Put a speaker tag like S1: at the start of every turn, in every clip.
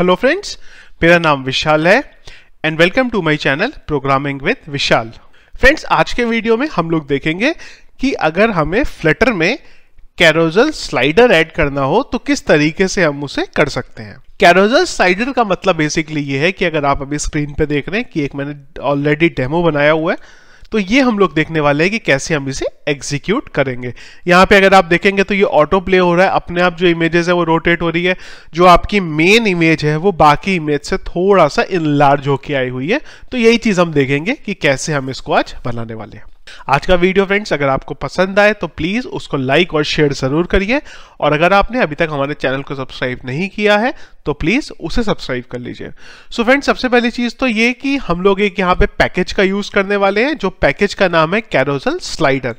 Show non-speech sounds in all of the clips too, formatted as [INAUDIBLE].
S1: hello friends मेरा नाम विशाल है and welcome to my channel programming with Vishal friends आज के वीडियो में हम लोग देखेंगे कि अगर हमें फ्लटर में कैरोजल स्लाइडर ऐड करना हो तो किस तरीके से हम उसे कर सकते हैं कैरोजल स्लाइडर का मतलब बेसिकली ये है कि अगर आप अभी स्क्रीन पे देख रहे हैं कि एक मैंने ऑलरेडी डेमो बनाया हुआ है तो ये हम लोग देखने वाले हैं कि कैसे हम इसे एग्जीक्यूट करेंगे यहाँ पे अगर आप देखेंगे तो ये ऑटो प्ले हो रहा है अपने आप जो इमेजेस है वो रोटेट हो रही है जो आपकी मेन इमेज है वो बाकी इमेज से थोड़ा सा इनलार्ज होके आई हुई है तो यही चीज़ हम देखेंगे कि कैसे हम इसको आज बनाने वाले हैं आज का वीडियो फ्रेंड्स अगर आपको पसंद आए तो प्लीज़ उसको लाइक और शेयर ज़रूर करिए और अगर आपने अभी तक हमारे चैनल को सब्सक्राइब नहीं किया है तो प्लीज़ उसे सब्सक्राइब कर लीजिए सो फ्रेंड्स सबसे पहली चीज़ तो ये कि हम लोग एक यहाँ पे पैकेज का यूज़ करने वाले हैं जो पैकेज का नाम है कैरोजल स्लाइडर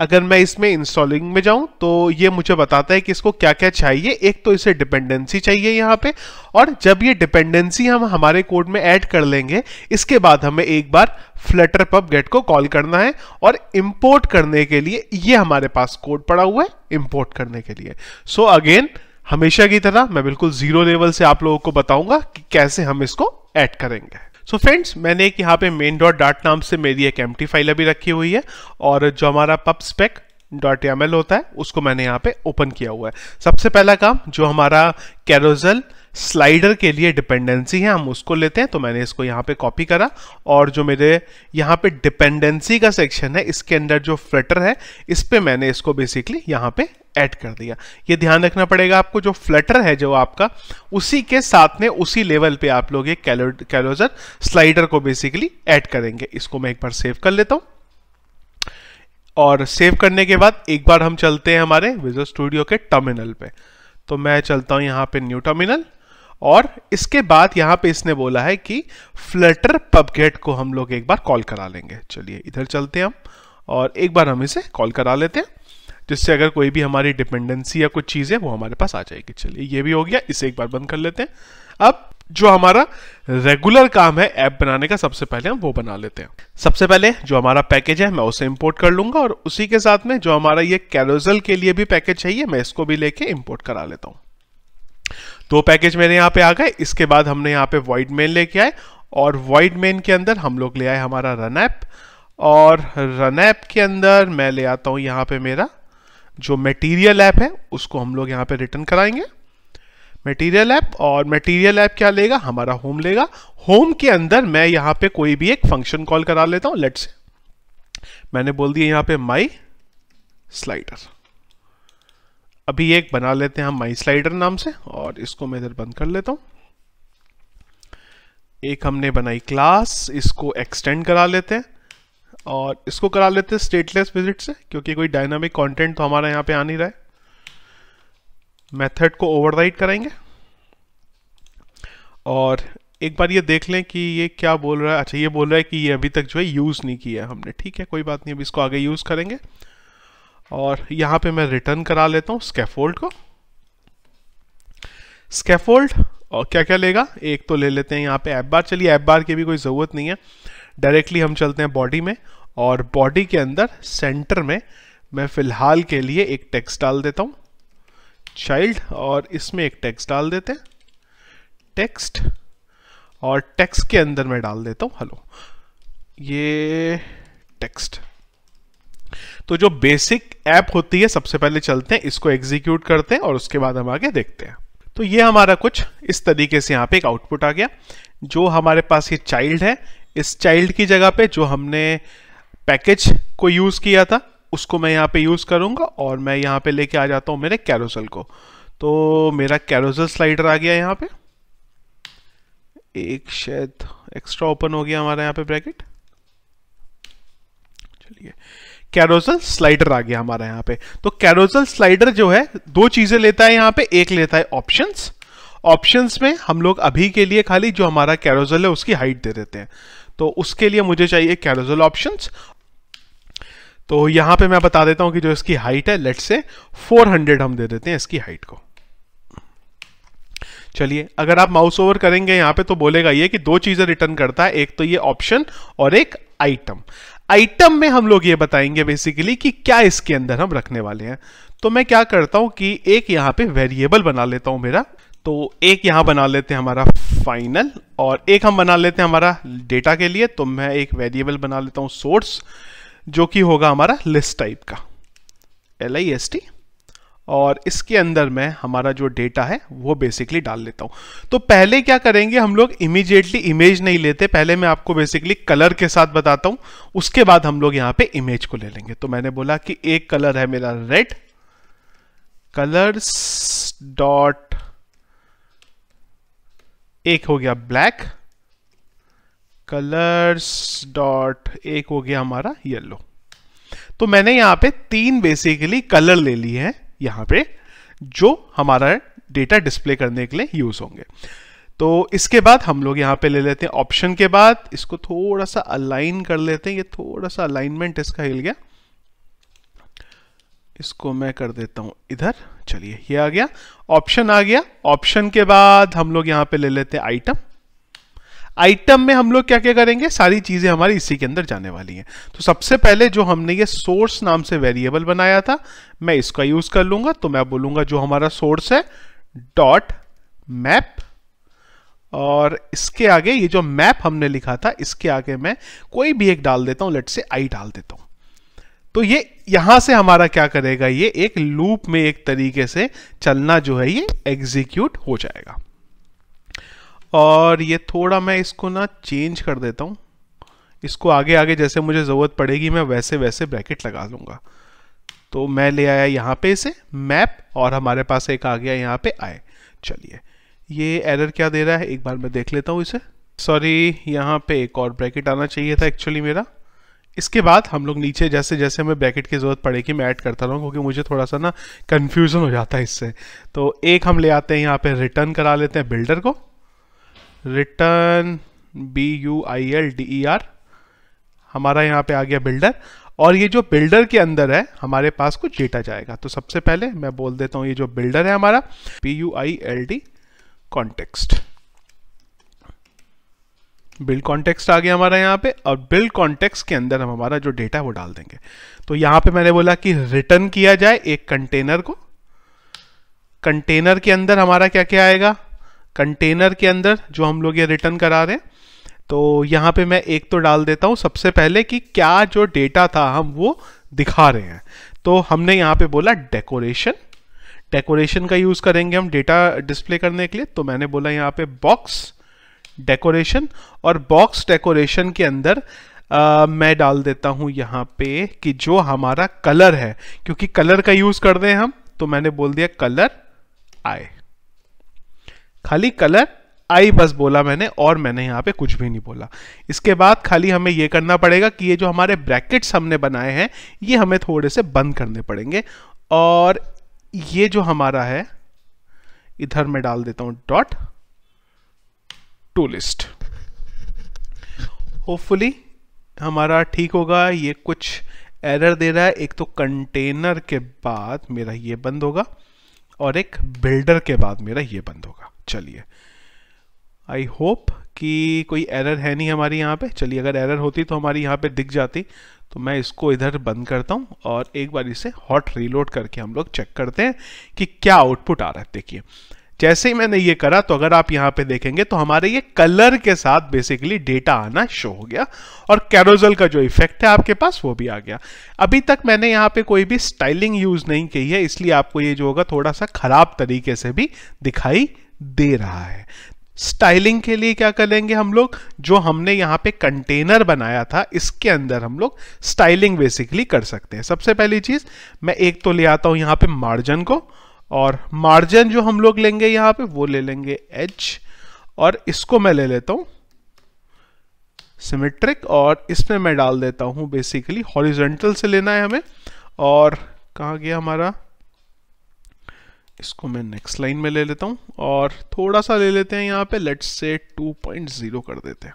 S1: अगर मैं इसमें इंस्टॉलिंग में जाऊं तो ये मुझे बताता है कि इसको क्या क्या चाहिए एक तो इसे डिपेंडेंसी चाहिए यहाँ पे और जब ये डिपेंडेंसी हम हमारे कोड में ऐड कर लेंगे इसके बाद हमें एक बार फ्लटर पब गेट को कॉल करना है और इंपोर्ट करने के लिए ये हमारे पास कोड पड़ा हुआ है इम्पोर्ट करने के लिए सो so अगेन हमेशा की तरह मैं बिल्कुल जीरो लेवल से आप लोगों को बताऊंगा कि कैसे हम इसको ऐड करेंगे सो so फ्रेंड्स मैंने एक यहाँ पे मेन डॉट डाट नाम से मेरी एक एम फाइल अभी रखी हुई है और जो हमारा पब स्पेक डॉट एम होता है उसको मैंने यहाँ पे ओपन किया हुआ है सबसे पहला काम जो हमारा कैरोजल स्लाइडर के लिए डिपेंडेंसी है हम उसको लेते हैं तो मैंने इसको यहाँ पे कॉपी करा और जो मेरे यहाँ पे डिपेंडेंसी का सेक्शन है इसके अंदर जो फ्लटर है इस पर मैंने इसको बेसिकली यहाँ पे ऐड कर दिया ये ध्यान रखना पड़ेगा आपको जो फ्लटर है जो आपका उसी के साथ में उसी लेवल पे आप लोग ये कैलोजर स्लाइडर को बेसिकली ऐड करेंगे इसको मैं एक बार सेव कर लेता हूँ और सेव करने के बाद एक बार हम चलते हैं हमारे विजर स्टूडियो के टर्मिनल पे तो मैं चलता हूं यहां पे न्यू टर्मिनल और इसके बाद यहां पे इसने बोला है कि फ्लटर पबगेट को हम लोग एक बार कॉल करा लेंगे चलिए इधर चलते हैं हम और एक बार हम इसे कॉल करा लेते हैं जिससे अगर कोई भी हमारी डिपेंडेंसी या कुछ चीज़ है वो हमारे पास आ जाएगी चलिए ये भी हो गया इसे एक बार बंद कर लेते हैं अब जो हमारा रेगुलर काम है ऐप बनाने का सबसे पहले हम वो बना लेते हैं सबसे पहले जो हमारा पैकेज है मैं उसे इंपोर्ट कर लूंगा और उसी के साथ में जो हमारा ये कैरोजल के लिए भी पैकेज चाहिए मैं इसको भी लेके इंपोर्ट करा लेता हूं दो तो पैकेज मेरे यहां पे आ गए इसके बाद हमने यहां पे वाइड मेन लेके आए और वाइड मेन के अंदर हम लोग ले आए हमारा रन ऐप और रन ऐप के अंदर मैं ले आता हूं यहां पे मेरा जो मेटीरियल ऐप है उसको हम लोग यहां पे रिटर्न कराएंगे मटेरियल ऐप और मटेरियल ऐप क्या लेगा हमारा होम लेगा होम के अंदर मैं यहाँ पे कोई भी एक फंक्शन कॉल करा लेता हूँ लेट्स मैंने बोल दिया यहाँ पे माई स्लाइडर अभी एक बना लेते हैं हम माई स्लाइडर नाम से और इसको मैं इधर बंद कर लेता हूँ एक हमने बनाई क्लास इसको एक्सटेंड करा लेते हैं और इसको करा लेते हैं स्टेटलेस विजिट से क्योंकि कोई डायनामिक कंटेंट तो हमारा यहाँ पे आ नहीं रहा है मेथड को ओवरराइड कराएंगे और एक बार ये देख लें कि ये क्या बोल रहा है अच्छा ये बोल रहा है कि ये अभी तक जो है यूज़ नहीं किया हमने ठीक है कोई बात नहीं अभी इसको आगे यूज़ करेंगे और यहाँ पे मैं रिटर्न करा लेता हूँ स्केफोल्ड को स्केफोल्ड और क्या क्या लेगा एक तो ले लेते हैं यहाँ पे ऐप बार चलिए ऐप बार की भी कोई ज़रूरत नहीं है डायरेक्टली हम चलते हैं बॉडी में और बॉडी के अंदर सेंटर में मैं फ़िलहाल के लिए एक टेक्स्ट डाल देता हूँ चाइल्ड और इसमें एक टेक्स्ट डाल देते हैं टेक्स्ट और टेक्स्ट के अंदर मैं डाल देता हूं हेलो ये टेक्स्ट तो जो बेसिक ऐप होती है सबसे पहले चलते हैं इसको एग्जीक्यूट करते हैं और उसके बाद हम आगे देखते हैं तो ये हमारा कुछ इस तरीके से यहाँ पे एक आउटपुट आ गया जो हमारे पास ये चाइल्ड है इस चाइल्ड की जगह पे जो हमने पैकेज को यूज़ किया था उसको मैं यहाँ पे यूज़ करूँगा और मैं यहाँ पे लेके आ जाता हूँ मेरे कैरोसल को तो मेरा कैरोसल स्लाइडर आ गया यहाँ पे एक शायद एक्स्ट्रा ओपन हो गया हमारा यहाँ पे ब्रैकेट चलिए कैरोसल स्लाइडर आ गया हमारा यहाँ पे तो कैरोसल स्लाइडर जो है दो चीज़ें लेता है यहाँ पे एक लेता है ऑप्शंस ऑप्शंस में हम लोग अभी के लिए खाली जो हमारा कैरोजल है उसकी हाइट दे देते हैं तो उसके लिए मुझे चाहिए कैरोजल ऑप्शंस तो यहां पे मैं बता देता हूं कि जो इसकी हाइट है लेट से 400 हम दे देते हैं इसकी हाइट को चलिए अगर आप माउस ओवर करेंगे यहां पे तो बोलेगा ये कि दो चीजें रिटर्न करता है एक तो ये ऑप्शन और एक आइटम आइटम में हम लोग ये बताएंगे बेसिकली कि क्या इसके अंदर हम रखने वाले हैं तो मैं क्या करता हूं कि एक यहां पे वेरिएबल बना लेता हूं मेरा तो एक यहां बना लेते हैं हमारा फाइनल और एक हम बना लेते हैं हमारा डेटा के लिए तो मैं एक वेरिएबल बना लेता हूं सोर्स जो कि होगा हमारा लिस्ट टाइप का एल आई एस टी और इसके अंदर मैं हमारा जो डेटा है वो बेसिकली डाल लेता हूं तो पहले क्या करेंगे हम लोग इमीजिएटली इमेज नहीं लेते पहले मैं आपको बेसिकली कलर के साथ बताता हूं उसके बाद हम लोग यहां पे इमेज को ले लेंगे तो मैंने बोला कि एक कलर है मेरा रेड कलर्स डॉट एक हो गया ब्लैक कलर्स डॉट एक हो गया हमारा येलो तो मैंने यहां पे तीन बेसिकली कलर ले लिए हैं यहां पे जो हमारा डेटा डिस्प्ले करने के लिए यूज होंगे तो इसके बाद हम लोग यहाँ पे ले लेते हैं ऑप्शन के बाद इसको थोड़ा सा अलाइन कर लेते हैं ये थोड़ा सा अलाइनमेंट इसका हिल गया इसको मैं कर देता हूं इधर चलिए ये आ गया ऑप्शन आ गया ऑप्शन के बाद हम लोग यहाँ पे ले लेते हैं आइटम आइटम में हम लोग क्या क्या करेंगे सारी चीजें हमारी इसी के अंदर जाने वाली हैं तो सबसे पहले जो हमने ये सोर्स नाम से वेरिएबल बनाया था मैं इसका यूज कर लूंगा तो मैं बोलूंगा जो हमारा सोर्स है डॉट मैप और इसके आगे ये जो मैप हमने लिखा था इसके आगे मैं कोई भी एक डाल देता हूं लेट से आई डाल देता हूं तो ये यहां से हमारा क्या करेगा ये एक लूप में एक तरीके से चलना जो है ये एग्जीक्यूट हो जाएगा और ये थोड़ा मैं इसको ना चेंज कर देता हूँ इसको आगे आगे जैसे मुझे ज़रूरत पड़ेगी मैं वैसे वैसे ब्रैकेट लगा लूँगा तो मैं ले आया यहाँ पे इसे मैप और हमारे पास एक आ गया यहाँ पे आए चलिए ये एरर क्या दे रहा है एक बार मैं देख लेता हूँ इसे सॉरी यहाँ पे एक और ब्रैकेट आना चाहिए था एक्चुअली मेरा इसके बाद हम लोग नीचे जैसे जैसे हमें ब्रैकेट की ज़रूरत पड़ेगी मैं ऐड करता रहूँ क्योंकि मुझे थोड़ा सा ना कन्फ्यूज़न हो जाता है इससे तो एक हम ले आते हैं यहाँ पर रिटर्न करा लेते हैं बिल्डर को return B U I L D E R हमारा यहाँ पे आ गया बिल्डर और ये जो बिल्डर के अंदर है हमारे पास कुछ डेटा जाएगा तो सबसे पहले मैं बोल देता हूँ ये जो बिल्डर है हमारा P U I L D context build context आ गया हमारा यहाँ पे और बिल्ड कॉन्टेक्स्ट के अंदर हम हमारा जो डेटा है वो डाल देंगे तो यहाँ पे मैंने बोला कि रिटर्न किया जाए एक कंटेनर को कंटेनर के अंदर हमारा क्या क्या आएगा कंटेनर के अंदर जो हम लोग ये रिटर्न करा रहे हैं तो यहाँ पे मैं एक तो डाल देता हूँ सबसे पहले कि क्या जो डेटा था हम वो दिखा रहे हैं तो हमने यहाँ पे बोला डेकोरेशन डेकोरेशन का यूज़ करेंगे हम डेटा डिस्प्ले करने के लिए तो मैंने बोला यहाँ पे बॉक्स डेकोरेशन और बॉक्स डेकोरेशन के अंदर आ, मैं डाल देता हूँ यहाँ पे कि जो हमारा कलर है क्योंकि कलर का यूज़ कर रहे हैं हम तो मैंने बोल दिया कलर आए खाली कलर आई बस बोला मैंने और मैंने यहाँ पे कुछ भी नहीं बोला इसके बाद खाली हमें ये करना पड़ेगा कि ये जो हमारे ब्रैकेट्स हमने बनाए हैं ये हमें थोड़े से बंद करने पड़ेंगे और ये जो हमारा है इधर मैं डाल देता हूँ डॉट टू लिस्ट होपफुली हमारा ठीक होगा ये कुछ एरर दे रहा है एक तो कंटेनर के बाद मेरा ये बंद होगा और एक बिल्डर के बाद मेरा ये बंद होगा चलिए आई होप कि कोई एरर है नहीं हमारी यहाँ पे चलिए अगर एरर होती तो हमारी यहाँ पे दिख जाती तो मैं इसको इधर बंद करता हूँ और एक बार इसे हॉट रीलोड करके हम लोग चेक करते हैं कि क्या आउटपुट आ रहा है देखिए जैसे ही मैंने ये करा तो अगर आप यहाँ पे देखेंगे तो हमारे ये कलर के साथ बेसिकली डेटा आना शो हो गया और कैरोजल का जो इफेक्ट है आपके पास वो भी आ गया अभी तक मैंने यहाँ पे कोई भी स्टाइलिंग यूज नहीं की है इसलिए आपको ये जो होगा थोड़ा सा खराब तरीके से भी दिखाई दे रहा है स्टाइलिंग के लिए क्या करेंगे हम लोग जो हमने यहां पे कंटेनर बनाया था इसके अंदर हम लोग स्टाइलिंग बेसिकली कर सकते हैं सबसे पहली चीज मैं एक तो ले आता हूं यहां पे मार्जिन को और मार्जिन जो हम लोग लेंगे यहां पे वो ले लेंगे एच और इसको मैं ले लेता हूं सिमेट्रिक और इसमें मैं डाल देता हूं बेसिकली हॉरिजेंटल से लेना है हमें और कहा गया हमारा इसको मैं नेक्स्ट लाइन में ले लेता हूँ और थोड़ा सा ले लेते हैं यहाँ पे लेट्स से 2.0 कर देते हैं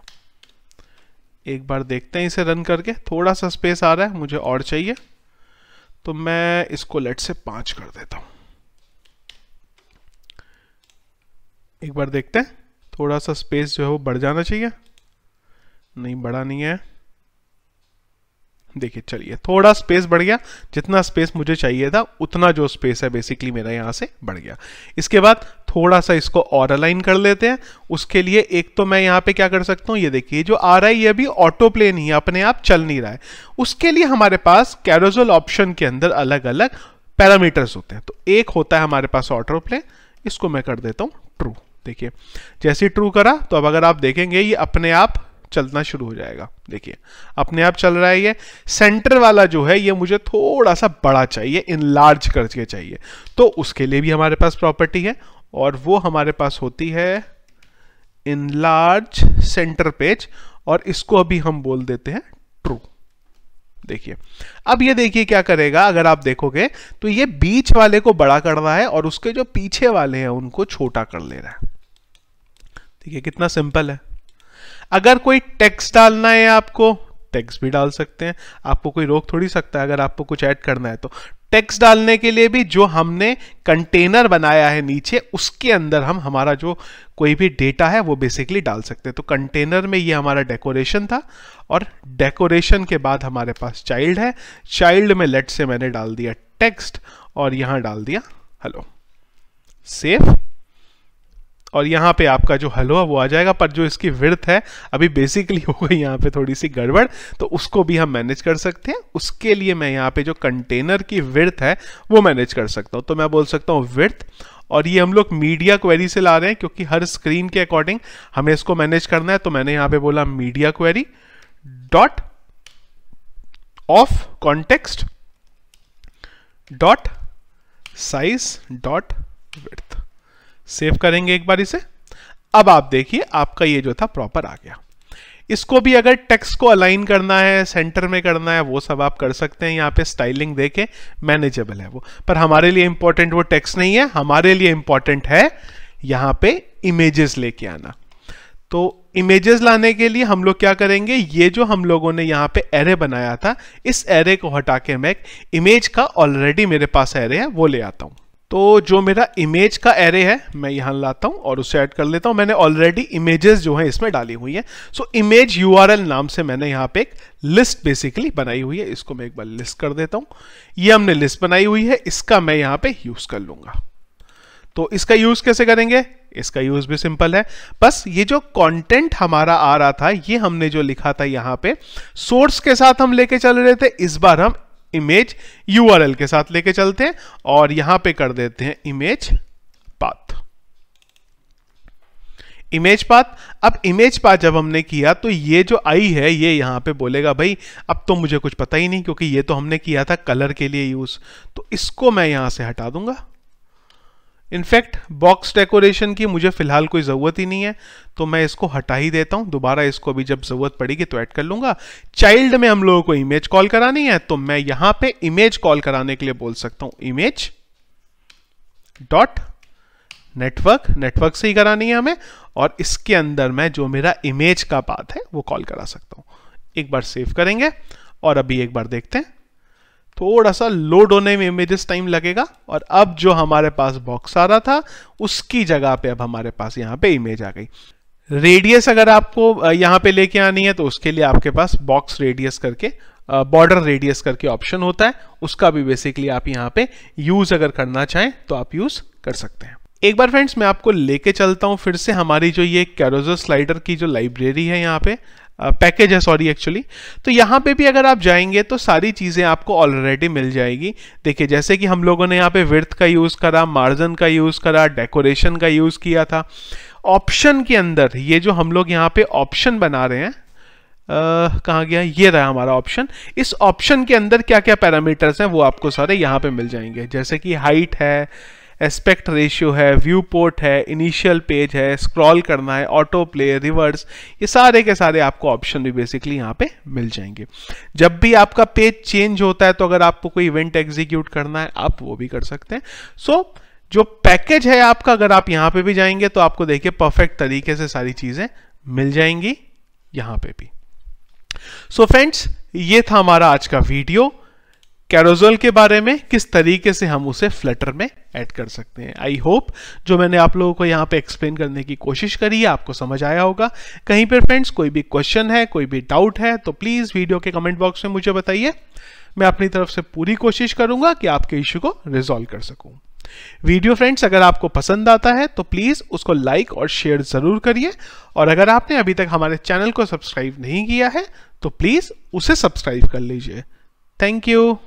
S1: एक बार देखते हैं इसे रन करके थोड़ा सा स्पेस आ रहा है मुझे और चाहिए तो मैं इसको लेट से पाँच कर देता हूँ एक बार देखते हैं थोड़ा सा स्पेस जो है वो बढ़ जाना चाहिए नहीं बड़ा नहीं है देखिए चलिए थोड़ा स्पेस बढ़ गया जितना स्पेस मुझे चाहिए था उतना जो स्पेस है बेसिकली मेरा यहाँ से बढ़ गया इसके बाद थोड़ा सा इसको और अलाइन कर लेते हैं उसके लिए एक तो मैं यहाँ पे क्या कर सकता हूँ ये देखिए जो आ रहा है ये भी ऑटो प्लेन ही है अपने आप चल नहीं रहा है उसके लिए हमारे पास कैरोजल ऑप्शन के अंदर अलग अलग पैरामीटर्स होते हैं तो एक होता है हमारे पास ऑटो प्लेन इसको मैं कर देता हूँ ट्रू देखिए जैसे ट्रू करा तो अब अगर आप देखेंगे ये अपने आप चलना शुरू हो जाएगा देखिए अपने आप चल रहा है ये सेंटर वाला जो है ये मुझे थोड़ा सा बड़ा चाहिए इन लार्ज करके चाहिए तो उसके लिए भी हमारे पास प्रॉपर्टी है और वो हमारे पास होती है इन लार्ज सेंटर पेज और इसको अभी हम बोल देते हैं ट्रू देखिए अब ये देखिए क्या करेगा अगर आप देखोगे तो ये बीच वाले को बड़ा कर रहा है और उसके जो पीछे वाले हैं उनको छोटा कर ले रहा है ठीक है कितना सिंपल है अगर कोई टेक्स्ट डालना है आपको टेक्स्ट भी डाल सकते हैं आपको कोई रोक थोड़ी सकता है अगर आपको कुछ ऐड करना है तो टेक्स्ट डालने के लिए भी जो हमने कंटेनर बनाया है नीचे उसके अंदर हम हमारा जो कोई भी डेटा है वो बेसिकली डाल सकते हैं तो कंटेनर में ये हमारा डेकोरेशन था और डेकोरेशन के बाद हमारे पास चाइल्ड है चाइल्ड में लेट से मैंने डाल दिया टेक्स्ट और यहां डाल दिया हेलो सेफ और यहाँ पे आपका जो हलवा वो आ जाएगा पर जो इसकी विर्थ है अभी बेसिकली [LAUGHS] हो गई यहाँ पे थोड़ी सी गड़बड़ तो उसको भी हम मैनेज कर सकते हैं उसके लिए मैं यहाँ पे जो कंटेनर की विर्थ है वो मैनेज कर सकता हूँ तो मैं बोल सकता हूँ विर्थ और ये हम लोग मीडिया क्वेरी से ला रहे हैं क्योंकि हर स्क्रीन के अकॉर्डिंग हमें इसको मैनेज करना है तो मैंने यहाँ पे बोला media query dot of context dot size dot with save करेंगे एक बार इसे अब आप देखिए आपका ये जो था प्रॉपर आ गया इसको भी अगर टेक्स्ट को अलाइन करना है सेंटर में करना है वो सब आप कर सकते हैं यहाँ पे स्टाइलिंग देके मैनेजेबल है वो पर हमारे लिए इंपॉर्टेंट वो टेक्स्ट नहीं है हमारे लिए इंपॉर्टेंट है यहाँ पे इमेजेस लेके आना तो इमेजेस लाने के लिए हम लोग क्या करेंगे ये जो हम लोगों ने यहाँ पे एरे बनाया था इस एरे को हटा के मैं इमेज का ऑलरेडी मेरे पास एरे है वो ले आता हूँ तो जो मेरा इमेज का एरे है मैं यहां लाता हूं और उसे ऐड कर लेता हूं मैंने ऑलरेडी इमेजेस जो है इसमें डाली हुई है सो इमेज यू नाम से मैंने यहां पे एक लिस्ट बेसिकली बनाई हुई है इसको मैं एक बार लिस्ट कर देता हूं ये हमने लिस्ट बनाई हुई है इसका मैं यहाँ पे यूज़ कर लूंगा तो इसका यूज़ कैसे करेंगे इसका यूज़ भी सिंपल है बस ये जो कंटेंट हमारा आ रहा था ये हमने जो लिखा था यहाँ पे सोर्स के साथ हम लेके चल रहे थे इस बार हम इमेज यूआरएल के साथ लेके चलते हैं और यहां पे कर देते हैं इमेज पाथ इमेज पाथ अब इमेज पाथ जब हमने किया तो ये जो आई है ये यहां पे बोलेगा भाई अब तो मुझे कुछ पता ही नहीं क्योंकि ये तो हमने किया था कलर के लिए यूज तो इसको मैं यहां से हटा दूंगा इनफैक्ट बॉक्स डेकोरेशन की मुझे फ़िलहाल कोई ज़रूरत ही नहीं है तो मैं इसको हटा ही देता हूँ दोबारा इसको अभी जब ज़रूरत पड़ेगी तो ऐड कर लूँगा चाइल्ड में हम लोगों को इमेज कॉल करानी है तो मैं यहाँ पे इमेज कॉल कराने के लिए बोल सकता हूँ इमेज डॉट नेटवर्क नेटवर्क से ही करानी है हमें और इसके अंदर मैं जो मेरा इमेज का पाथ है वो कॉल करा सकता हूँ एक बार सेव करेंगे और अभी एक बार देखते हैं थोड़ा सा लोड होने में इमेजेस टाइम लगेगा और अब जो हमारे पास बॉक्स आ रहा था उसकी जगह पे अब हमारे पास यहाँ पे इमेज आ गई रेडियस अगर आपको यहाँ पे लेके आनी है तो उसके लिए आपके पास बॉक्स रेडियस करके बॉर्डर रेडियस करके ऑप्शन होता है उसका भी बेसिकली आप यहाँ पे यूज अगर करना चाहें तो आप यूज कर सकते हैं एक बार फ्रेंड्स मैं आपको लेके चलता हूँ फिर से हमारी जो ये कैरोजो स्लाइडर की जो लाइब्रेरी है यहाँ पे पैकेज है सॉरी एक्चुअली तो यहाँ पे भी अगर आप जाएंगे तो सारी चीज़ें आपको ऑलरेडी मिल जाएगी देखिए जैसे कि हम लोगों ने यहाँ पे विर्थ का यूज़ करा मार्जन का यूज़ करा डेकोरेशन का यूज़ किया था ऑप्शन के अंदर ये जो हम लोग यहाँ पे ऑप्शन बना रहे हैं Uh, कहाँ गया ये रहा हमारा ऑप्शन इस ऑप्शन के अंदर क्या क्या पैरामीटर्स हैं वो आपको सारे यहाँ पे मिल जाएंगे जैसे कि हाइट है एस्पेक्ट रेशियो है व्यू पोर्ट है इनिशियल पेज है स्क्रॉल करना है ऑटो प्ले रिवर्स ये सारे के सारे आपको ऑप्शन भी बेसिकली यहाँ पे मिल जाएंगे जब भी आपका पेज चेंज होता है तो अगर आपको कोई इवेंट एग्जीक्यूट करना है आप वो भी कर सकते हैं सो so, जो पैकेज है आपका अगर आप यहाँ पे भी जाएंगे तो आपको देखिए परफेक्ट तरीके से सारी चीज़ें मिल जाएंगी यहाँ पे भी सो so फ्रेंड्स ये था हमारा आज का वीडियो कैरोजल के बारे में किस तरीके से हम उसे फ्लटर में ऐड कर सकते हैं आई होप जो मैंने आप लोगों को यहाँ पे एक्सप्लेन करने की कोशिश करी है आपको समझ आया होगा कहीं पर फ्रेंड्स कोई भी क्वेश्चन है कोई भी डाउट है तो प्लीज़ वीडियो के कमेंट बॉक्स में मुझे बताइए मैं अपनी तरफ से पूरी कोशिश करूंगा कि आपके इश्यू को रिजॉल्व कर सकूँ वीडियो फ्रेंड्स अगर आपको पसंद आता है तो प्लीज़ उसको लाइक और शेयर ज़रूर करिए और अगर आपने अभी तक हमारे चैनल को सब्सक्राइब नहीं किया है तो प्लीज़ उसे सब्सक्राइब कर लीजिए थैंक यू